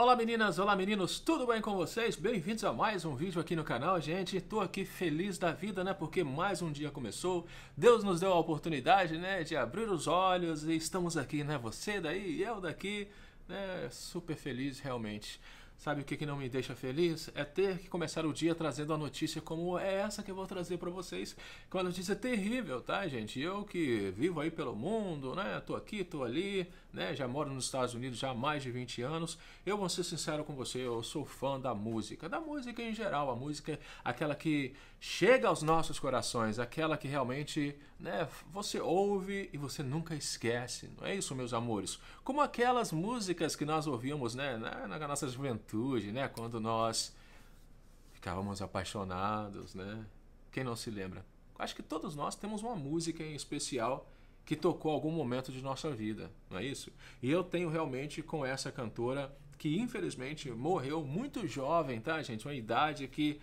Olá meninas, olá meninos, tudo bem com vocês? Bem-vindos a mais um vídeo aqui no canal, gente. Tô aqui feliz da vida, né? Porque mais um dia começou. Deus nos deu a oportunidade, né, de abrir os olhos e estamos aqui, né? Você daí e eu daqui, né? Super feliz realmente. Sabe o que, que não me deixa feliz? É ter que começar o dia trazendo a notícia como é essa que eu vou trazer para vocês, que é uma notícia terrível, tá, gente? Eu que vivo aí pelo mundo, né? Tô aqui, tô ali, né? Já moro nos Estados Unidos já há mais de 20 anos. Eu vou ser sincero com você, eu sou fã da música, da música em geral, a música é aquela que chega aos nossos corações, aquela que realmente né, você ouve e você nunca esquece, não é isso, meus amores? Como aquelas músicas que nós ouvíamos né, na, na nossa juventude, né, quando nós ficávamos apaixonados, né? Quem não se lembra? Acho que todos nós temos uma música em especial que tocou algum momento de nossa vida, não é isso? E eu tenho realmente com essa cantora que infelizmente morreu muito jovem, tá, gente? Uma idade que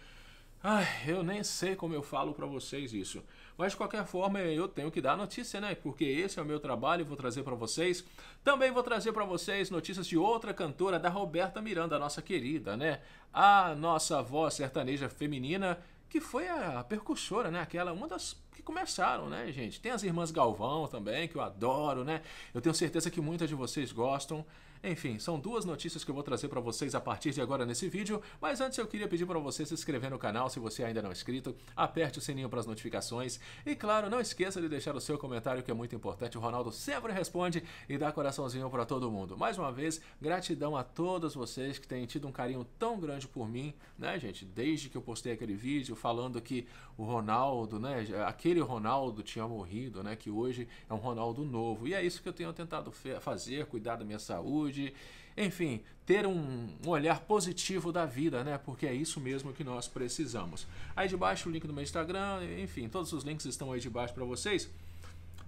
Ai, eu nem sei como eu falo para vocês isso. Mas de qualquer forma, eu tenho que dar notícia, né? Porque esse é o meu trabalho e vou trazer para vocês. Também vou trazer para vocês notícias de outra cantora, da Roberta Miranda, nossa querida, né? A nossa voz sertaneja feminina, que foi a percussora, né? Aquela uma das que começaram, né, gente? Tem as irmãs Galvão também, que eu adoro, né? Eu tenho certeza que muitas de vocês gostam. Enfim, são duas notícias que eu vou trazer para vocês a partir de agora nesse vídeo, mas antes eu queria pedir para você se inscrever no canal se você ainda não é inscrito, aperte o sininho para as notificações e claro, não esqueça de deixar o seu comentário que é muito importante, o Ronaldo sempre responde e dá coraçãozinho para todo mundo. Mais uma vez, gratidão a todos vocês que têm tido um carinho tão grande por mim, né, gente? Desde que eu postei aquele vídeo falando que o Ronaldo, né, aqui aquele Ronaldo tinha morrido, né? Que hoje é um Ronaldo novo. E é isso que eu tenho tentado fazer, cuidar da minha saúde, enfim, ter um, um, olhar positivo da vida, né? Porque é isso mesmo que nós precisamos. Aí de baixo o link do meu Instagram, enfim, todos os links estão aí de baixo para vocês.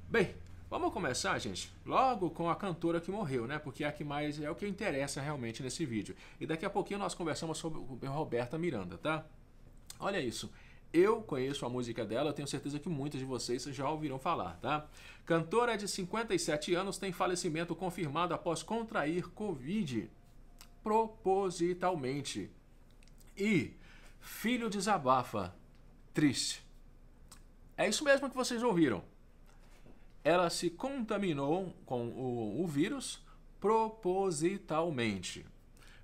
Bem, Vamos começar, gente, logo com a cantora que morreu, né? Porque é a que mais é o que interessa realmente nesse vídeo. E daqui a pouquinho nós conversamos sobre Roberta Miranda, tá? Olha isso. Eu conheço a música dela, tenho certeza que muitos de vocês já ouviram falar, tá? Cantora de 57 anos tem falecimento confirmado após contrair Covid propositalmente. E filho desabafa, triste. É isso mesmo que vocês ouviram. Ela se contaminou com o, o vírus propositalmente.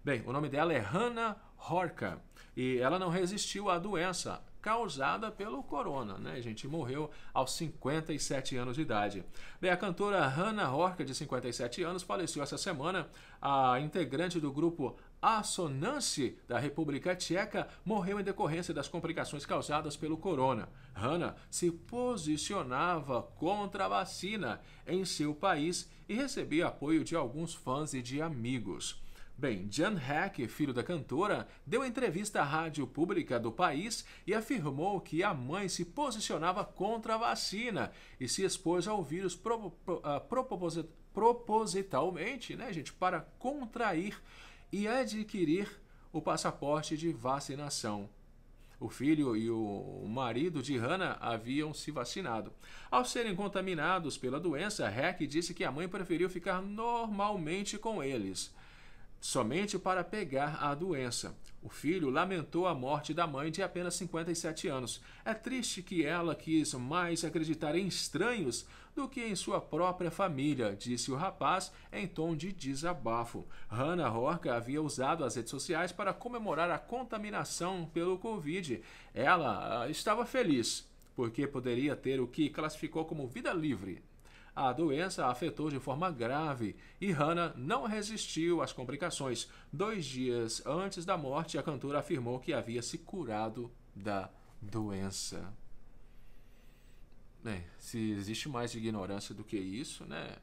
Bem, o nome dela é Hannah Horka e ela não resistiu à doença causada pelo corona, né, gente? Morreu aos 57 anos de idade. Bem, a cantora Hannah Horka, de 57 anos, faleceu essa semana. A integrante do grupo Assonance, da República Tcheca, morreu em decorrência das complicações causadas pelo corona. Hannah se posicionava contra a vacina em seu país e recebia apoio de alguns fãs e de amigos. Bem, Jan Hack, filho da cantora, deu entrevista à rádio pública do país e afirmou que a mãe se posicionava contra a vacina e se expôs ao vírus ah, propositalmente, né, gente, para contrair e adquirir o passaporte de vacinação. O filho e o marido de Hannah haviam se vacinado. Ao serem contaminados pela doença, Hack disse que a mãe preferiu ficar normalmente com eles somente para pegar a doença. O filho lamentou a morte da mãe de apenas 57 anos. É triste que ela quis mais acreditar em estranhos do que em sua própria família, disse o rapaz em tom de desabafo. Hannah Horka havia usado as redes sociais para comemorar a contaminação pelo Covid. Ela ah, estava feliz, porque poderia ter o que classificou como vida livre a doença a afetou de forma grave e Hannah não resistiu às complicações. Dois dias antes da morte, a cantora afirmou que havia se curado da doença. Bem, se existe mais ignorância do que isso, né?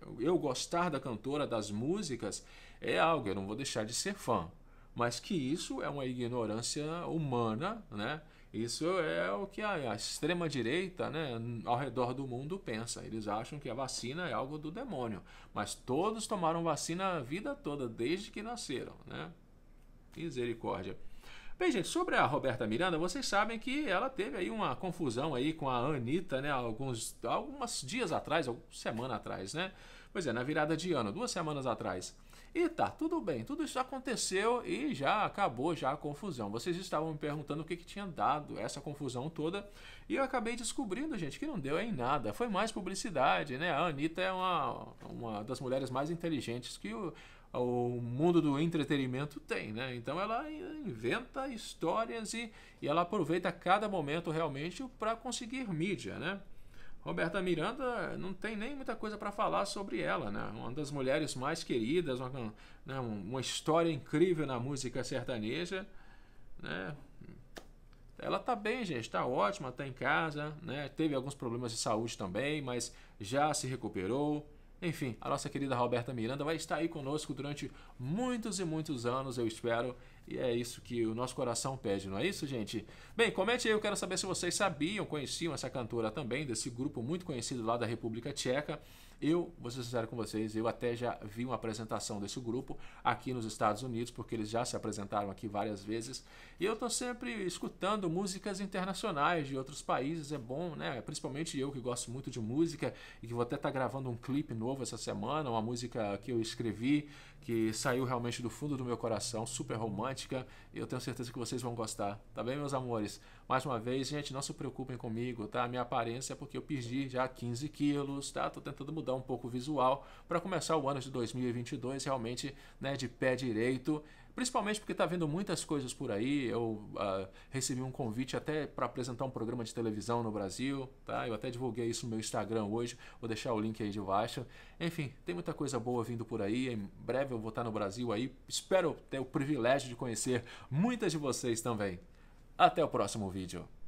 Eu, eu gostar da cantora, das músicas, é algo, eu não vou deixar de ser fã. Mas que isso é uma ignorância humana, né? Isso é o que a, extrema-direita né, ao redor do mundo pensa. Eles acham que a vacina é algo do demônio. Mas todos tomaram vacina a vida toda, desde que nasceram. Né? Misericórdia. Bem, gente, sobre a Roberta Miranda, vocês sabem que ela teve aí uma confusão aí com a Anitta, né? Alguns, algumas dias atrás, algumas semanas atrás, né? Pois é, na virada de ano, duas semanas atrás. E tá, tudo bem, tudo isso aconteceu e já acabou já a confusão. Vocês estavam me perguntando o que, que tinha dado essa confusão toda e eu acabei descobrindo, gente, que não deu em nada. Foi mais publicidade, né? A Anitta é uma, uma das mulheres mais inteligentes que o, o mundo do entretenimento tem, né? Então ela inventa histórias e, e ela aproveita cada momento realmente para conseguir mídia, né? Roberta Miranda não tem nem muita coisa para falar sobre ela, né? Uma das mulheres mais queridas, uma, né? uma história incrível na música sertaneja, né? Ela tá bem, gente, tá ótima, tá em casa, né? Teve alguns problemas de saúde também, mas já se recuperou. Enfim, a nossa querida Roberta Miranda vai estar aí conosco durante muitos e muitos anos, eu espero. E é isso que o nosso coração pede, não é isso, gente? Bem, comente aí, eu quero saber se vocês sabiam, conheciam essa cantora também, desse grupo muito conhecido lá da República Tcheca. Eu, vou ser sincero com vocês, eu até já vi uma apresentação desse grupo aqui nos Estados Unidos, porque eles já se apresentaram aqui várias vezes. E eu estou sempre escutando músicas internacionais de outros países, é bom, né? Principalmente eu que gosto muito de música e que vou até estar tá gravando um clipe novo essa semana, uma música que eu escrevi que saiu realmente do fundo do meu coração, super romântica, e eu tenho certeza que vocês vão gostar, tá bem, meus amores? Mais uma vez, gente, não se preocupem comigo, tá? Minha aparência é porque eu perdi já 15 quilos, tá? Tô tentando mudar um pouco o visual para começar o ano de 2022 realmente, né, de pé direito. Principalmente porque está vendo muitas coisas por aí. Eu uh, recebi um convite até para apresentar um programa de televisão no Brasil, tá? Eu até divulguei isso no meu Instagram hoje, vou deixar o link aí de baixo. Enfim, tem muita coisa boa vindo por aí. Em breve eu vou estar tá no Brasil aí. Espero ter o privilégio de conhecer muitas de vocês também. Até o próximo vídeo.